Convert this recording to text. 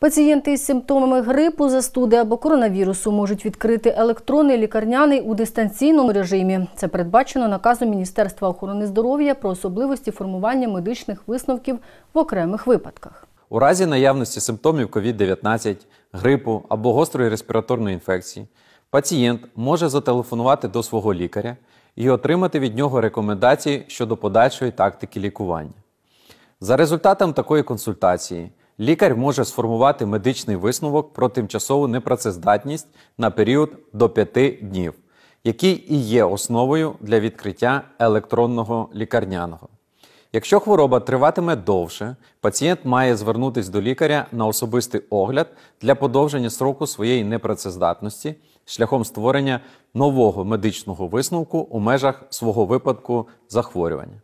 Пацієнти із симптомами грипу, застуди або коронавірусу можуть відкрити електронний лікарняний у дистанційному режимі. Це передбачено наказом Міністерства охорони здоров'я про особливості формування медичних висновків в окремих випадках. У разі наявності симптомів COVID-19, грипу або гострої респіраторної інфекції пацієнт може зателефонувати до свого лікаря і отримати від нього рекомендації щодо подальшої тактики лікування. За результатом такої консультації Лікар може сформувати медичний висновок про тимчасову непрацездатність на період до 5 днів, який і є основою для відкриття електронного лікарняного. Якщо хвороба триватиме довше, пацієнт має звернутися до лікаря на особистий огляд для подовження сроку своєї непрацездатності шляхом створення нового медичного висновку у межах свого випадку захворювання.